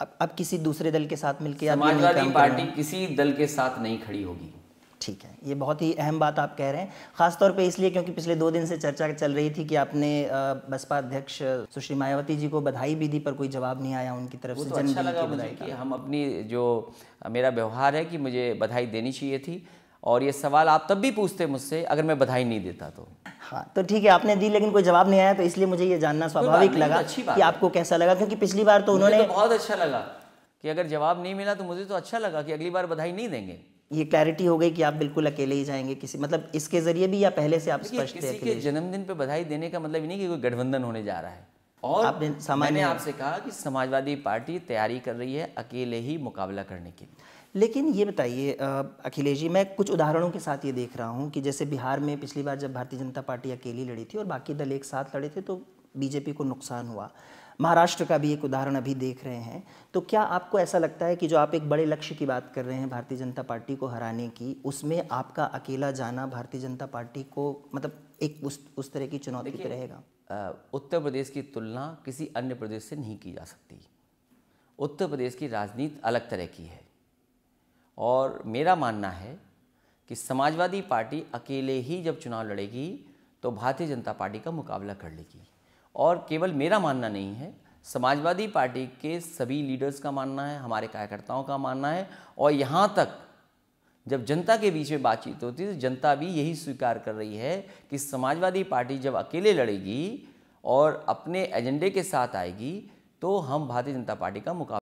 अब अब किसी दूसरे दल के साथ मिलकर समाजवादी पार्टी किसी दल के साथ नहीं खड़ी होगी ठीक है ये बहुत ही अहम बात आप कह रहे हैं खासतौर पे इसलिए क्योंकि पिछले दो दिन से चर्चा चल रही थी कि आपने बसपा अध्यक्ष सुश्री मायावती जी को बधाई भी दी पर कोई जवाब नहीं आया उनकी तरफ से तो अच्छा लगा मुझे कि हम अपनी जो मेरा व्यवहार है कि मुझे बधाई देनी चाहिए थी और ये सवाल आप तब भी पूछते मुझसे अगर मैं बधाई नहीं देता तो हाँ तो ठीक है आपने दी लेकिन कोई जवाब नहीं आया तो इसलिए मुझे ये जानना स्वाभाविक तो लगा कि आपको कैसा लगा क्योंकि पिछली बार तो उन्होंने तो बहुत अच्छा लगा कि अगर जवाब नहीं मिला तो मुझे तो अच्छा लगा कि अगली बार बधाई नहीं देंगे ये क्लैरिटी हो गई कि आप बिल्कुल अकेले ही जाएंगे किसी मतलब इसके जरिए भी या पहले से आप स्पष्ट थे जन्मदिन पे बधाई देने का मतलब नहीं कि कोई गठबंधन होने जा रहा है और आपने मैंने आपसे कहा कि समाजवादी पार्टी तैयारी कर रही है अकेले ही मुकाबला करने की लेकिन ये बताइए अखिलेश जी मैं कुछ उदाहरणों के साथ ये देख रहा हूँ कि जैसे बिहार में पिछली बार जब भारतीय जनता पार्टी अकेली लड़ी थी और बाकी दल एक साथ लड़े थे तो बीजेपी को नुकसान हुआ महाराष्ट्र का भी एक उदाहरण अभी देख रहे हैं तो क्या आपको ऐसा लगता है कि जो आप एक बड़े लक्ष्य की बात कर रहे हैं भारतीय जनता पार्टी को हराने की उसमें आपका अकेला जाना भारतीय जनता पार्टी को मतलब एक उस उस तरह की चुनौती रहेगा उत्तर प्रदेश की तुलना किसी अन्य प्रदेश से नहीं की जा सकती उत्तर प्रदेश की राजनीति अलग तरह की है और मेरा मानना है कि समाजवादी पार्टी अकेले ही जब चुनाव लड़ेगी तो भारतीय जनता पार्टी का मुकाबला कर लेगी और केवल मेरा मानना नहीं है समाजवादी पार्टी के सभी लीडर्स का मानना है हमारे कार्यकर्ताओं का मानना है और यहाँ तक जब जनता के बीच में बातचीत होती है तो जनता भी यही स्वीकार कर रही है कि समाजवादी पार्टी जब अकेले लड़ेगी और अपने एजेंडे के साथ आएगी तो हम भारतीय जनता पार्टी का मुकाबला